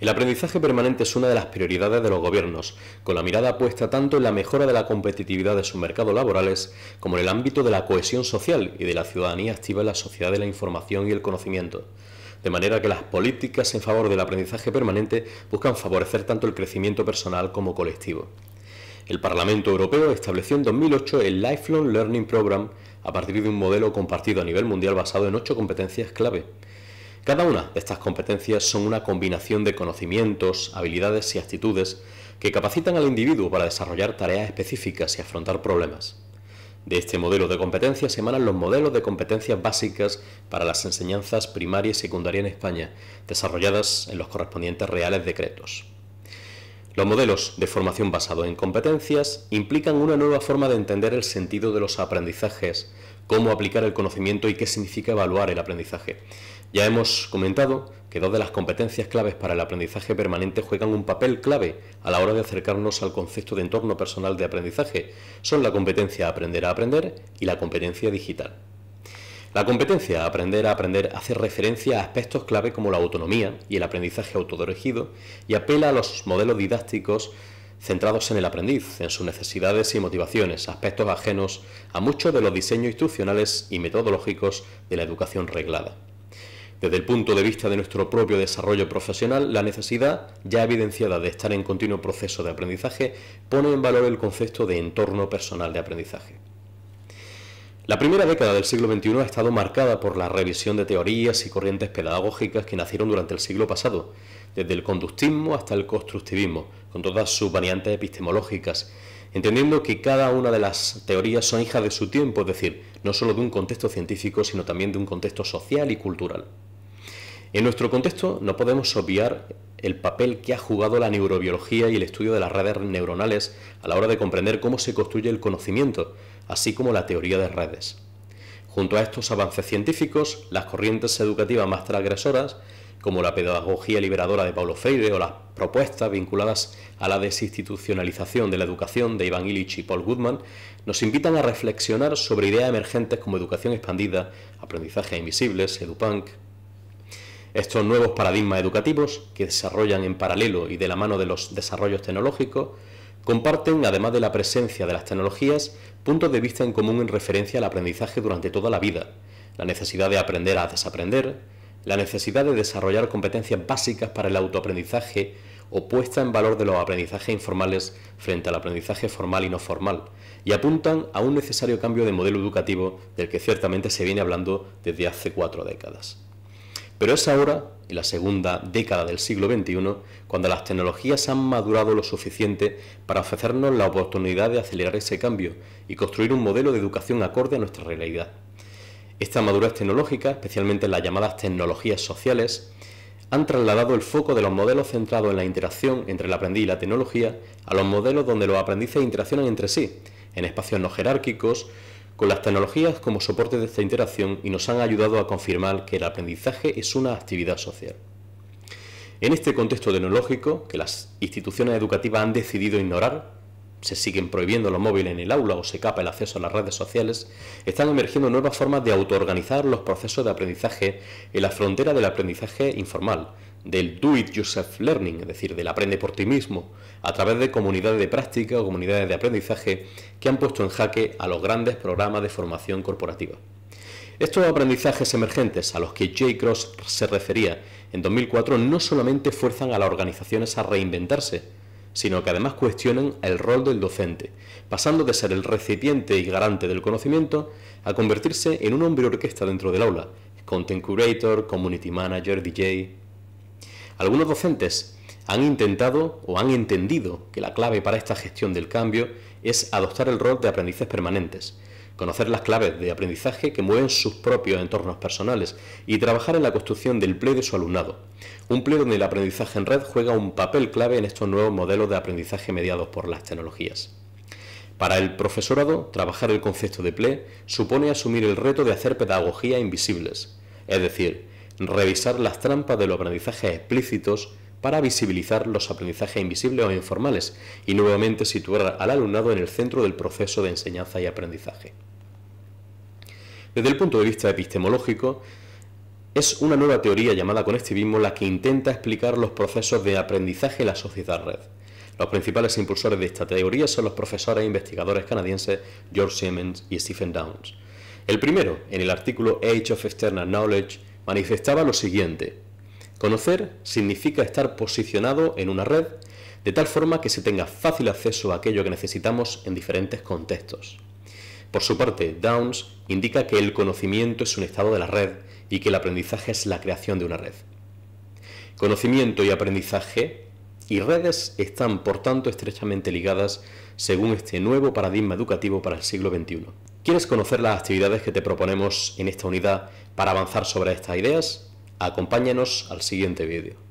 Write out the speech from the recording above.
El aprendizaje permanente es una de las prioridades de los gobiernos, con la mirada puesta tanto en la mejora de la competitividad de sus mercados laborales como en el ámbito de la cohesión social y de la ciudadanía activa en la sociedad de la información y el conocimiento de manera que las políticas en favor del aprendizaje permanente buscan favorecer tanto el crecimiento personal como colectivo. El Parlamento Europeo estableció en 2008 el Lifelong Learning Program a partir de un modelo compartido a nivel mundial basado en ocho competencias clave. Cada una de estas competencias son una combinación de conocimientos, habilidades y actitudes que capacitan al individuo para desarrollar tareas específicas y afrontar problemas. De este modelo de competencias se emanan los modelos de competencias básicas para las enseñanzas primaria y secundaria en España, desarrolladas en los correspondientes reales decretos. Los modelos de formación basados en competencias implican una nueva forma de entender el sentido de los aprendizajes, cómo aplicar el conocimiento y qué significa evaluar el aprendizaje. Ya hemos comentado que dos de las competencias claves para el aprendizaje permanente juegan un papel clave a la hora de acercarnos al concepto de entorno personal de aprendizaje. Son la competencia aprender a aprender y la competencia digital. La competencia, aprender a aprender, hace referencia a aspectos clave como la autonomía y el aprendizaje autodirigido y apela a los modelos didácticos centrados en el aprendiz, en sus necesidades y motivaciones, aspectos ajenos a muchos de los diseños instruccionales y metodológicos de la educación reglada. Desde el punto de vista de nuestro propio desarrollo profesional, la necesidad ya evidenciada de estar en continuo proceso de aprendizaje pone en valor el concepto de entorno personal de aprendizaje. La primera década del siglo XXI ha estado marcada por la revisión de teorías y corrientes pedagógicas que nacieron durante el siglo pasado, desde el conductismo hasta el constructivismo, con todas sus variantes epistemológicas, entendiendo que cada una de las teorías son hijas de su tiempo, es decir, no solo de un contexto científico, sino también de un contexto social y cultural. En nuestro contexto no podemos obviar el papel que ha jugado la neurobiología y el estudio de las redes neuronales a la hora de comprender cómo se construye el conocimiento, así como la teoría de redes. Junto a estos avances científicos, las corrientes educativas más transgresoras, como la pedagogía liberadora de Paulo Freire o las propuestas vinculadas a la desinstitucionalización de la educación de Ivan Illich y Paul Goodman, nos invitan a reflexionar sobre ideas emergentes como educación expandida, aprendizaje invisibles, edupunk, estos nuevos paradigmas educativos, que desarrollan en paralelo y de la mano de los desarrollos tecnológicos, comparten, además de la presencia de las tecnologías, puntos de vista en común en referencia al aprendizaje durante toda la vida, la necesidad de aprender a desaprender, la necesidad de desarrollar competencias básicas para el autoaprendizaje o puesta en valor de los aprendizajes informales frente al aprendizaje formal y no formal, y apuntan a un necesario cambio de modelo educativo del que ciertamente se viene hablando desde hace cuatro décadas. Pero es ahora, en la segunda década del siglo XXI, cuando las tecnologías han madurado lo suficiente para ofrecernos la oportunidad de acelerar ese cambio y construir un modelo de educación acorde a nuestra realidad. Esta madurez tecnológica, especialmente en las llamadas tecnologías sociales, han trasladado el foco de los modelos centrados en la interacción entre el aprendiz y la tecnología a los modelos donde los aprendices interaccionan entre sí, en espacios no jerárquicos, con las tecnologías como soporte de esta interacción y nos han ayudado a confirmar que el aprendizaje es una actividad social. En este contexto tecnológico que las instituciones educativas han decidido ignorar, se siguen prohibiendo los móviles en el aula o se capa el acceso a las redes sociales, están emergiendo nuevas formas de autoorganizar los procesos de aprendizaje en la frontera del aprendizaje informal, del do it yourself learning, es decir, del aprende por ti mismo, a través de comunidades de práctica o comunidades de aprendizaje que han puesto en jaque a los grandes programas de formación corporativa. Estos aprendizajes emergentes a los que J. Cross se refería en 2004 no solamente fuerzan a las organizaciones a reinventarse, sino que además cuestionan el rol del docente, pasando de ser el recipiente y garante del conocimiento a convertirse en un hombre orquesta dentro del aula, content curator, community manager, DJ. Algunos docentes han intentado o han entendido que la clave para esta gestión del cambio es adoptar el rol de aprendices permanentes, conocer las claves de aprendizaje que mueven sus propios entornos personales y trabajar en la construcción del PLE de su alumnado. Un PLE donde el aprendizaje en red juega un papel clave en estos nuevos modelos de aprendizaje mediados por las tecnologías. Para el profesorado, trabajar el concepto de PLE supone asumir el reto de hacer pedagogía invisibles, es decir, revisar las trampas de los aprendizajes explícitos para visibilizar los aprendizajes invisibles o informales y nuevamente situar al alumnado en el centro del proceso de enseñanza y aprendizaje. Desde el punto de vista epistemológico, es una nueva teoría llamada conectivismo la que intenta explicar los procesos de aprendizaje en la sociedad red. Los principales impulsores de esta teoría son los profesores e investigadores canadienses George Siemens y Stephen Downs. El primero, en el artículo Age of External Knowledge, manifestaba lo siguiente. Conocer significa estar posicionado en una red de tal forma que se tenga fácil acceso a aquello que necesitamos en diferentes contextos. Por su parte, Downs indica que el conocimiento es un estado de la red y que el aprendizaje es la creación de una red. Conocimiento y aprendizaje y redes están, por tanto, estrechamente ligadas según este nuevo paradigma educativo para el siglo XXI. ¿Quieres conocer las actividades que te proponemos en esta unidad para avanzar sobre estas ideas? Acompáñanos al siguiente vídeo.